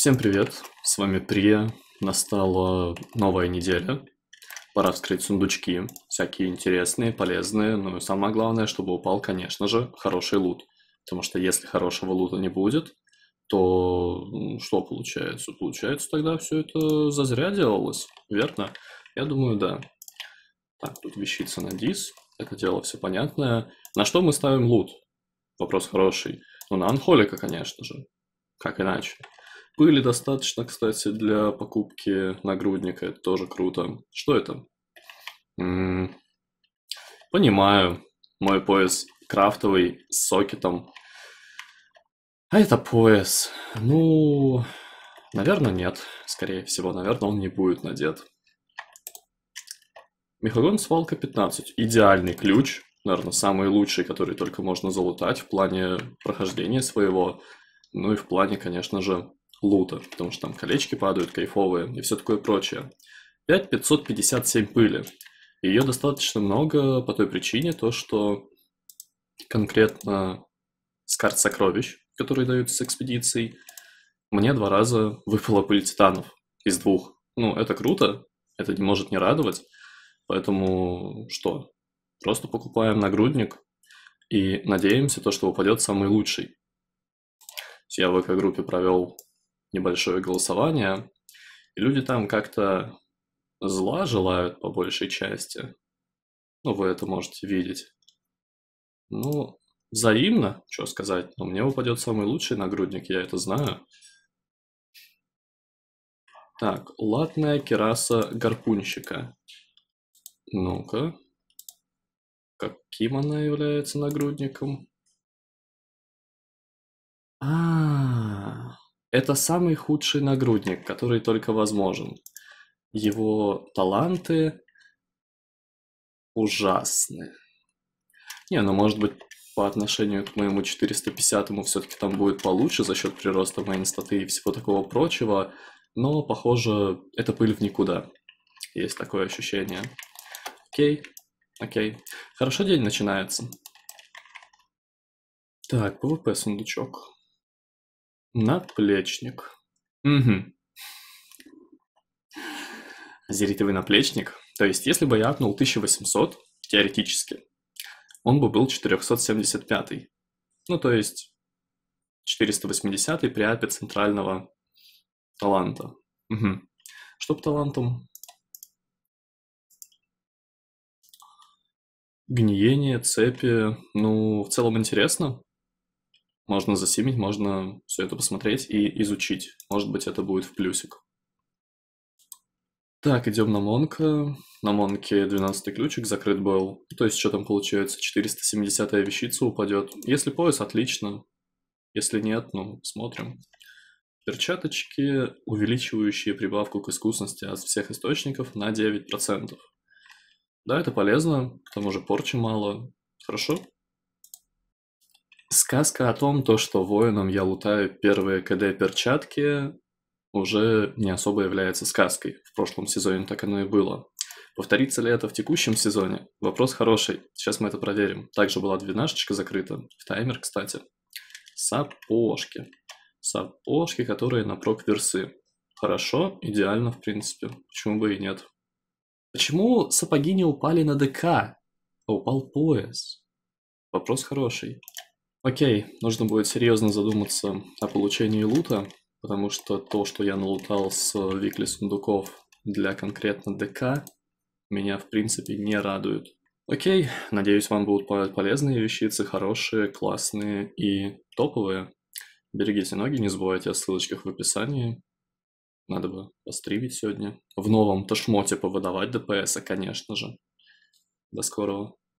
Всем привет, с вами Прия. Настала новая неделя. Пора вскрыть сундучки, всякие интересные, полезные, но ну самое главное, чтобы упал, конечно же, хороший лут. Потому что если хорошего лута не будет, то ну, что получается? Получается, тогда все это зазря делалось, верно? Я думаю, да. Так, тут вещица на дис, это дело все понятное. На что мы ставим лут? Вопрос хороший. Ну, на анхолика, конечно же. Как иначе? Пыли достаточно, кстати, для покупки нагрудника. Это тоже круто. Что это? М -м Понимаю. Мой пояс крафтовый с сокетом. А это пояс. Ну, наверное, нет. Скорее всего, наверное, он не будет надет. Мехагон свалка 15. Идеальный ключ. Наверное, самый лучший, который только можно залутать в плане прохождения своего. Ну и в плане, конечно же, лута, потому что там колечки падают кайфовые и все такое прочее. 5557 пыли. Ее достаточно много по той причине, то что конкретно с карт сокровищ, которые даются с экспедицией, мне два раза выпала пыль титанов из двух. Ну, это круто, это не может не радовать, поэтому что? Просто покупаем нагрудник и надеемся, то, что упадет самый лучший. Я в эко-группе провел небольшое голосование, и люди там как-то зла желают по большей части. Ну, вы это можете видеть. Ну, взаимно, что сказать, но мне выпадет самый лучший нагрудник, я это знаю. Так, латная кераса гарпунщика. Ну-ка. Каким она является нагрудником? А, -а, это самый худший нагрудник, который только возможен. Его таланты ужасны. Не, ну может быть по отношению к моему 450-му все-таки там будет получше за счет прироста моей инстаты и всего такого прочего, но, похоже, это пыль в никуда. Есть такое ощущение. Окей, окей. Хорошо день начинается. Так, ПВП сундучок. Наплечник. Угу. Зеритовый наплечник. То есть, если бы я акнул 1800, теоретически, он бы был 475. Ну, то есть 480 при апе центрального таланта. Угу. Чтоб талантом? Гниение, цепи. Ну, в целом интересно. Можно засимить, можно все это посмотреть и изучить. Может быть, это будет в плюсик. Так, идем на Монка. На Монке 12 ключик закрыт был. То есть, что там получается? 470 вещица упадет. Если пояс, отлично. Если нет, ну, смотрим. Перчаточки, увеличивающие прибавку к искусности от всех источников на 9%. Да, это полезно, к тому же порчи мало. Хорошо, Сказка о том, то, что воинам я лутаю первые КД перчатки, уже не особо является сказкой. В прошлом сезоне так оно и было. Повторится ли это в текущем сезоне? Вопрос хороший. Сейчас мы это проверим. Также была двенашечка закрыта. В таймер, кстати. Сапожки. Сапожки, которые на прок версы. Хорошо, идеально, в принципе. Почему бы и нет? Почему сапоги не упали на ДК, а упал пояс? Вопрос хороший. Окей, нужно будет серьезно задуматься о получении лута, потому что то, что я налутал с викли сундуков для конкретно ДК, меня в принципе не радует. Окей, надеюсь, вам будут полезные вещицы, хорошие, классные и топовые. Берегите ноги, не забывайте о ссылочках в описании. Надо бы постримить сегодня. В новом ташмоте повыдавать ДПС, конечно же. До скорого.